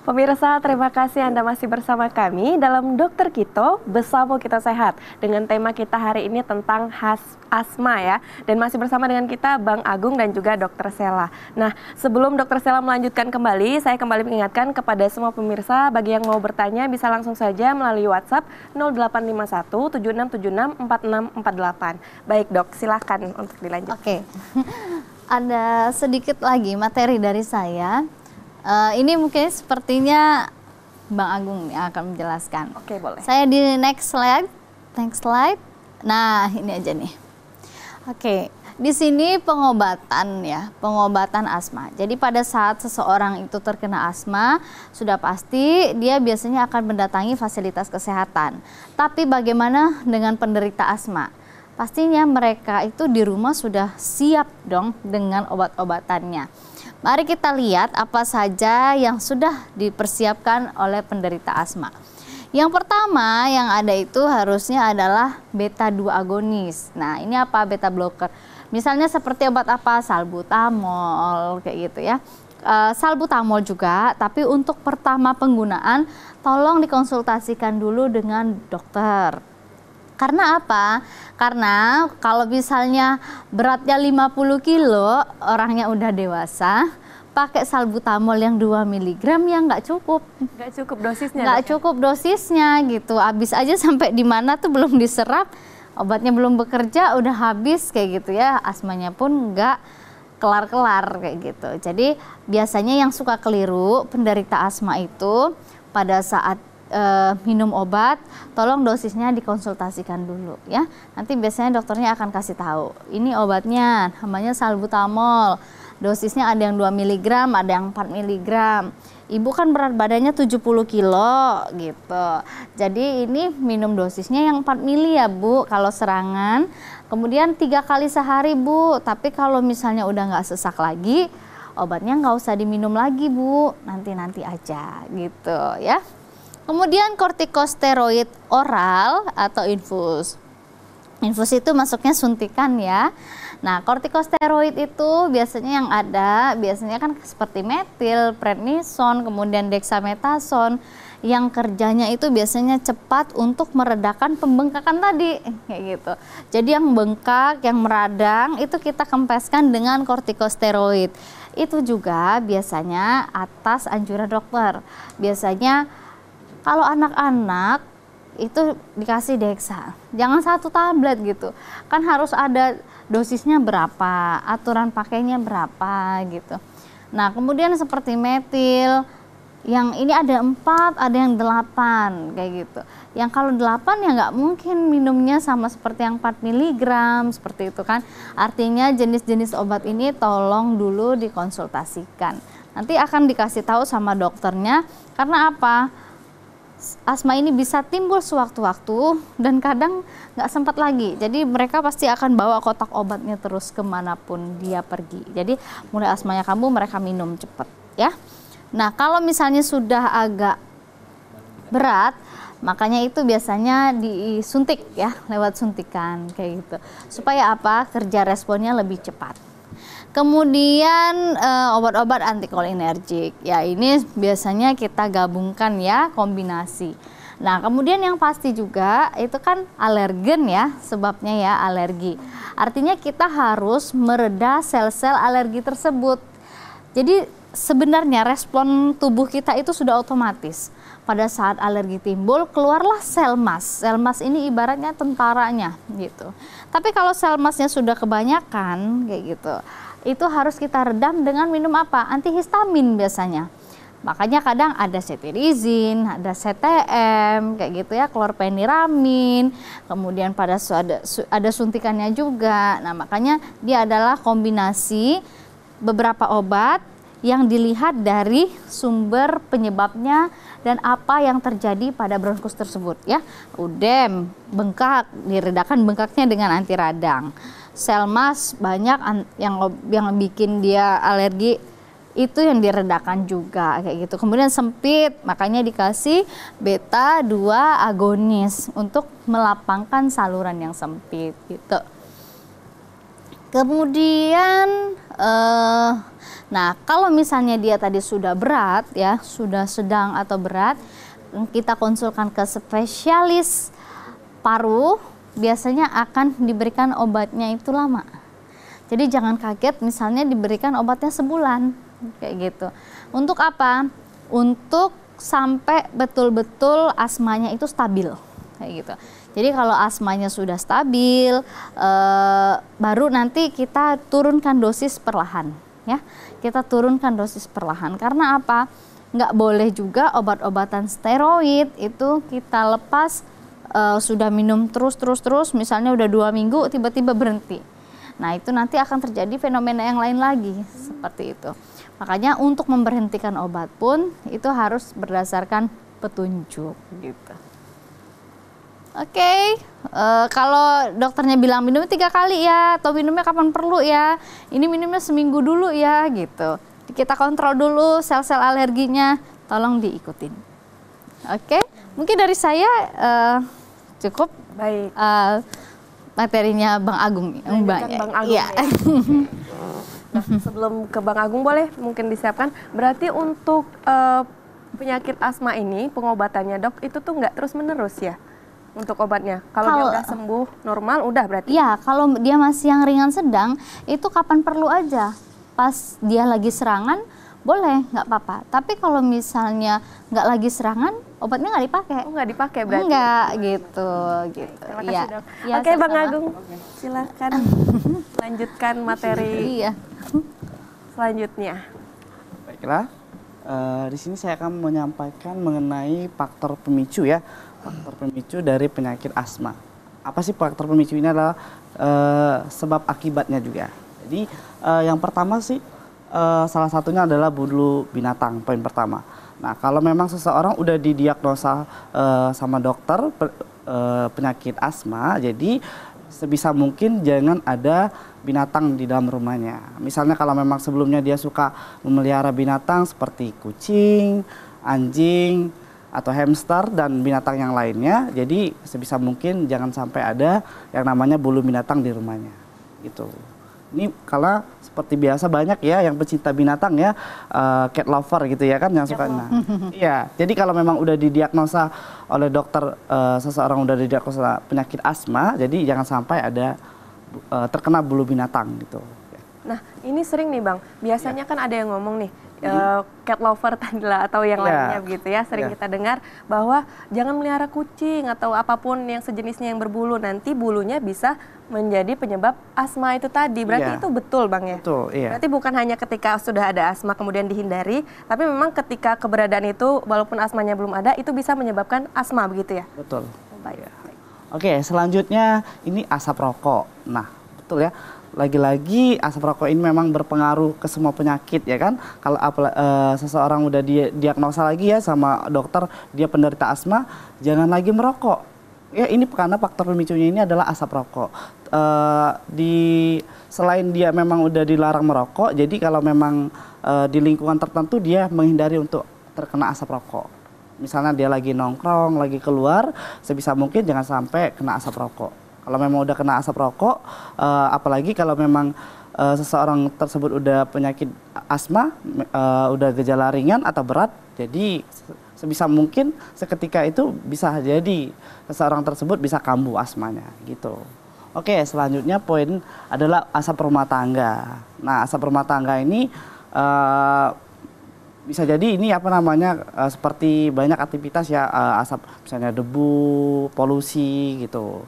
Pemirsa, terima kasih Anda masih bersama kami dalam Dokter Kito Besamu Kita Sehat dengan tema kita hari ini tentang has asma ya. Dan masih bersama dengan kita Bang Agung dan juga Dokter Sela. Nah, sebelum Dokter Sela melanjutkan kembali, saya kembali mengingatkan kepada semua pemirsa bagi yang mau bertanya bisa langsung saja melalui WhatsApp 0851 7676 4648. Baik, Dok, silahkan untuk dilanjut. Oke. Okay. Ada sedikit lagi materi dari saya Uh, ini mungkin sepertinya Bang Agung yang akan menjelaskan. Oke, okay, boleh. Saya di next slide. Next slide. Nah, ini aja nih. Oke, okay. di sini pengobatan ya, pengobatan asma. Jadi pada saat seseorang itu terkena asma, sudah pasti dia biasanya akan mendatangi fasilitas kesehatan. Tapi bagaimana dengan penderita asma? Pastinya mereka itu di rumah sudah siap dong dengan obat-obatannya. Mari kita lihat apa saja yang sudah dipersiapkan oleh penderita asma. Yang pertama yang ada itu harusnya adalah beta 2 agonis. Nah, ini apa beta blocker? Misalnya seperti obat apa? Salbutamol kayak gitu ya. E, salbutamol juga, tapi untuk pertama penggunaan tolong dikonsultasikan dulu dengan dokter karena apa? Karena kalau misalnya beratnya 50 kilo, orangnya udah dewasa, pakai salbutamol yang 2 mg yang nggak cukup. Nggak cukup dosisnya. Nggak ya? cukup dosisnya gitu. Habis aja sampai di mana tuh belum diserap, obatnya belum bekerja, udah habis kayak gitu ya. Asmanya pun nggak kelar-kelar kayak gitu. Jadi biasanya yang suka keliru penderita asma itu pada saat e, minum obat, tolong dosisnya dikonsultasikan dulu ya. Nanti biasanya dokternya akan kasih tahu. Ini obatnya namanya salbutamol. Dosisnya ada yang 2 mg, ada yang 4 mg. Ibu kan berat badannya 70 kilo gitu. Jadi ini minum dosisnya yang 4 mili ya Bu kalau serangan. Kemudian tiga kali sehari Bu. Tapi kalau misalnya udah nggak sesak lagi, obatnya nggak usah diminum lagi Bu. Nanti-nanti aja gitu ya. Kemudian kortikosteroid oral atau infus. Infus itu masuknya suntikan ya. Nah, kortikosteroid itu biasanya yang ada, biasanya kan seperti metil, prednison, kemudian dexamethasone yang kerjanya itu biasanya cepat untuk meredakan pembengkakan tadi kayak gitu. Jadi yang bengkak, yang meradang itu kita kempeskan dengan kortikosteroid. Itu juga biasanya atas anjuran dokter. Biasanya kalau anak-anak itu dikasih deksa. Jangan satu tablet gitu. Kan harus ada dosisnya berapa, aturan pakainya berapa gitu. Nah, kemudian seperti metil yang ini ada empat, ada yang delapan, kayak gitu. Yang kalau delapan ya nggak mungkin minumnya sama seperti yang 4 mg, seperti itu kan. Artinya jenis-jenis obat ini tolong dulu dikonsultasikan. Nanti akan dikasih tahu sama dokternya, karena apa? asma ini bisa timbul sewaktu-waktu dan kadang nggak sempat lagi. Jadi mereka pasti akan bawa kotak obatnya terus kemanapun dia pergi. Jadi mulai asmanya kamu mereka minum cepat ya. Nah kalau misalnya sudah agak berat, makanya itu biasanya disuntik ya lewat suntikan kayak gitu. Supaya apa? Kerja responnya lebih cepat. Kemudian eh, obat-obat antikolinergik. Ya, ini biasanya kita gabungkan ya, kombinasi. Nah, kemudian yang pasti juga itu kan alergen ya, sebabnya ya alergi. Artinya kita harus mereda sel-sel alergi tersebut. Jadi sebenarnya respon tubuh kita itu sudah otomatis. Pada saat alergi timbul, keluarlah sel mas. Sel mas ini ibaratnya tentaranya gitu. Tapi kalau sel masnya sudah kebanyakan kayak gitu, itu harus kita redam dengan minum apa? Antihistamin biasanya. Makanya kadang ada cetirizin, ada CTM, kayak gitu ya, klorpeniramin, kemudian pada ada, ada suntikannya juga. Nah, makanya dia adalah kombinasi beberapa obat yang dilihat dari sumber penyebabnya dan apa yang terjadi pada bronkus tersebut ya. Udem, bengkak, diredakan bengkaknya dengan anti radang sel mas banyak yang yang bikin dia alergi itu yang diredakan juga kayak gitu. Kemudian sempit, makanya dikasih beta 2 agonis untuk melapangkan saluran yang sempit gitu. Kemudian eh, nah, kalau misalnya dia tadi sudah berat ya, sudah sedang atau berat, kita konsulkan ke spesialis paru biasanya akan diberikan obatnya itu lama. Jadi jangan kaget misalnya diberikan obatnya sebulan kayak gitu. Untuk apa? Untuk sampai betul-betul asmanya itu stabil kayak gitu. Jadi kalau asmanya sudah stabil, eh, baru nanti kita turunkan dosis perlahan, ya. Kita turunkan dosis perlahan karena apa? Nggak boleh juga obat-obatan steroid itu kita lepas uh, sudah minum terus terus terus misalnya udah dua minggu tiba-tiba berhenti nah itu nanti akan terjadi fenomena yang lain lagi hmm. seperti itu makanya untuk memberhentikan obat pun itu harus berdasarkan petunjuk gitu Oke, okay. uh, eh, kalau dokternya bilang minum tiga kali ya, atau minumnya kapan perlu ya, ini minumnya seminggu dulu ya, gitu. Kita kontrol dulu sel-sel alerginya, tolong diikutin. Oke, okay? mungkin dari saya uh, cukup baik uh, materinya Bang Agung ya, nih kan ya. Bang Agung iya. ya. ya. sebelum ke Bang Agung boleh mungkin disiapkan. Berarti untuk uh, penyakit asma ini pengobatannya dok itu tuh nggak terus menerus ya? untuk obatnya? Kalau dia udah sembuh normal udah berarti? Iya, kalau dia masih yang ringan sedang itu kapan perlu aja. Pas dia lagi serangan boleh nggak apa-apa tapi kalau misalnya nggak lagi serangan obatnya nggak dipakai oh, nggak dipakai berarti nggak gitu gitu Terima kasih, iya. dok. ya oke bang Agung silahkan lanjutkan materi iya. selanjutnya baiklah uh, di sini saya akan menyampaikan mengenai faktor pemicu ya faktor pemicu dari penyakit asma apa sih faktor pemicu ini adalah uh, sebab akibatnya juga jadi uh, yang pertama sih uh, salah satunya adalah bulu binatang poin pertama. Nah, kalau memang seseorang udah didiagnosa uh, sama dokter per, uh, eh, penyakit asma, jadi sebisa mungkin jangan ada binatang di dalam rumahnya. Misalnya kalau memang sebelumnya dia suka memelihara binatang seperti kucing, anjing, atau hamster dan binatang yang lainnya. Jadi sebisa mungkin jangan sampai ada yang namanya bulu binatang di rumahnya. Itu. Ini kalau seperti biasa banyak ya yang pecinta binatang ya uh, cat lover gitu ya kan yang suka nah. ya. Jadi kalau memang udah didiagnosa oleh dokter uh, seseorang udah didiagnosa penyakit asma, jadi jangan sampai ada uh, terkena bulu binatang gitu. Nah, ini sering nih Bang. Biasanya ya. kan ada yang ngomong nih, uh, cat lover lah atau yang yeah. lainnya begitu ya sering yeah. kita dengar bahwa jangan melihara kucing atau apapun yang sejenisnya yang berbulu nanti bulunya bisa menjadi penyebab asma itu tadi berarti yeah. itu betul bang ya betul iya berarti bukan hanya ketika sudah ada asma kemudian dihindari tapi memang ketika keberadaan itu walaupun asmanya belum ada itu bisa menyebabkan asma begitu ya betul baik yeah. oke selanjutnya ini asap rokok nah betul ya lagi-lagi asap rokok ini memang berpengaruh ke semua penyakit ya kan. Kalau uh, seseorang udah di, diagnosa lagi ya sama dokter dia penderita asma, jangan lagi merokok. Ya ini karena faktor pemicunya ini adalah asap rokok. Uh, di selain dia memang udah dilarang merokok, jadi kalau memang uh, di lingkungan tertentu dia menghindari untuk terkena asap rokok. Misalnya dia lagi nongkrong, lagi keluar, sebisa mungkin jangan sampai kena asap rokok. Kalau memang udah kena asap rokok, uh, apalagi kalau memang uh, seseorang tersebut udah penyakit asma, uh, udah gejala ringan atau berat, jadi sebisa mungkin seketika itu bisa jadi seseorang tersebut bisa kambuh asmanya gitu. Oke, selanjutnya poin adalah asap rumah tangga. Nah, asap rumah tangga ini uh, bisa jadi ini apa namanya uh, seperti banyak aktivitas ya uh, asap misalnya debu, polusi gitu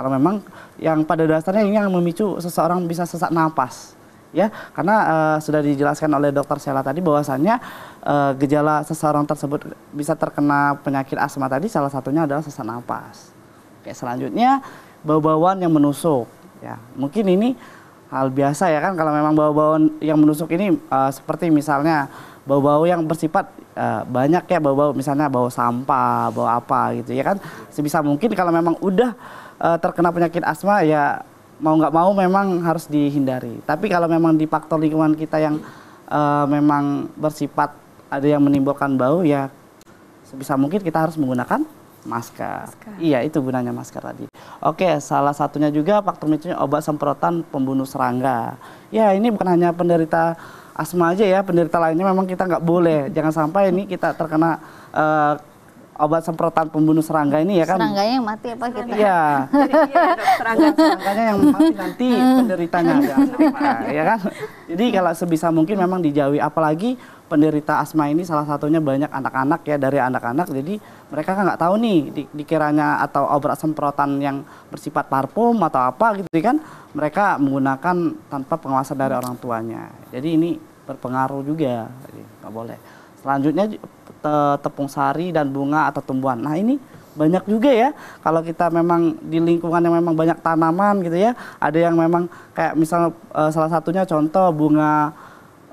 kalau memang yang pada dasarnya ini yang memicu seseorang bisa sesak napas ya karena uh, sudah dijelaskan oleh dokter Sela tadi bahwasannya uh, gejala seseorang tersebut bisa terkena penyakit asma tadi salah satunya adalah sesak napas. Oke, selanjutnya bau-bauan yang menusuk ya. Mungkin ini hal biasa ya kan kalau memang bau-bauan yang menusuk ini uh, seperti misalnya bau-bau yang bersifat uh, banyak ya bau-bau misalnya bau sampah, bau apa gitu ya kan. Sebisa mungkin kalau memang udah uh, terkena penyakit asma ya mau nggak mau memang harus dihindari. Tapi kalau memang di faktor lingkungan kita yang uh, memang bersifat ada yang menimbulkan bau ya sebisa mungkin kita harus menggunakan masker. masker. Iya, itu gunanya masker tadi. Oke, salah satunya juga faktor micunya obat semprotan pembunuh serangga. Ya, ini bukan hanya penderita asma aja ya penderita lainnya memang kita nggak boleh jangan sampai ini kita terkena uh, obat semprotan pembunuh serangga ini ya kan Serangganya yang mati apa kita iya serangga serangganya yang mati nanti hmm. penderitanya ada nah, ya kan jadi kalau sebisa mungkin memang dijauhi apalagi penderita asma ini salah satunya banyak anak-anak ya dari anak-anak jadi mereka kan nggak tahu nih di, dikiranya atau obat semprotan yang bersifat parfum atau apa gitu kan mereka menggunakan tanpa pengawasan dari orang tuanya jadi ini berpengaruh juga jadi nggak boleh selanjutnya te tepung sari dan bunga atau tumbuhan nah ini banyak juga ya kalau kita memang di lingkungan yang memang banyak tanaman gitu ya ada yang memang kayak misalnya eh, salah satunya contoh bunga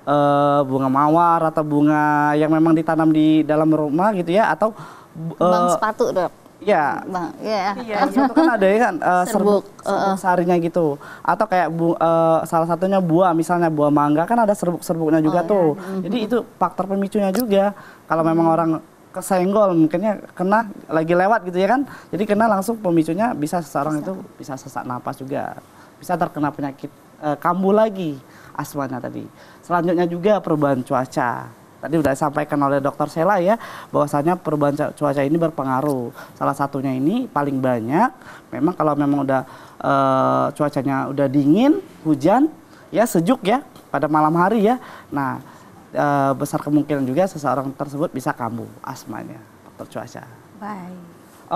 uh, bunga mawar atau bunga yang memang ditanam di dalam rumah gitu ya atau uh, bang sepatu dok ya bang ya yeah. itu kan ada ya kan uh, serbuk, serbuk uh, sarinya gitu atau kayak bu, uh, salah satunya buah misalnya buah mangga kan ada serbuk-serbuknya juga oh, iya. tuh ya. jadi itu faktor pemicunya juga kalau memang orang kesenggol mungkinnya kena lagi lewat gitu ya kan jadi kena langsung pemicunya bisa seseorang bisa. itu bisa sesak napas juga bisa terkena penyakit uh, kambuh lagi aswana tadi. Selanjutnya juga perubahan cuaca. Tadi sudah disampaikan oleh dokter Sela ya, bahwasanya perubahan cuaca ini berpengaruh. Salah satunya ini paling banyak, memang kalau memang udah e, cuacanya udah dingin, hujan, ya sejuk ya pada malam hari ya. Nah, e, besar kemungkinan juga seseorang tersebut bisa kambuh asmanya, dokter cuaca. Baik.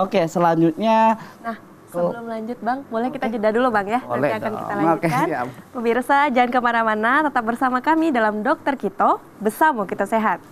Oke, selanjutnya. Nah, Sebelum lanjut Bang, boleh kita jeda dulu Bang ya? Boleh Nanti akan kita lanjutkan. Okay, Pemirsa jangan kemana-mana, tetap bersama kami dalam Dokter Kito, bersama kita sehat.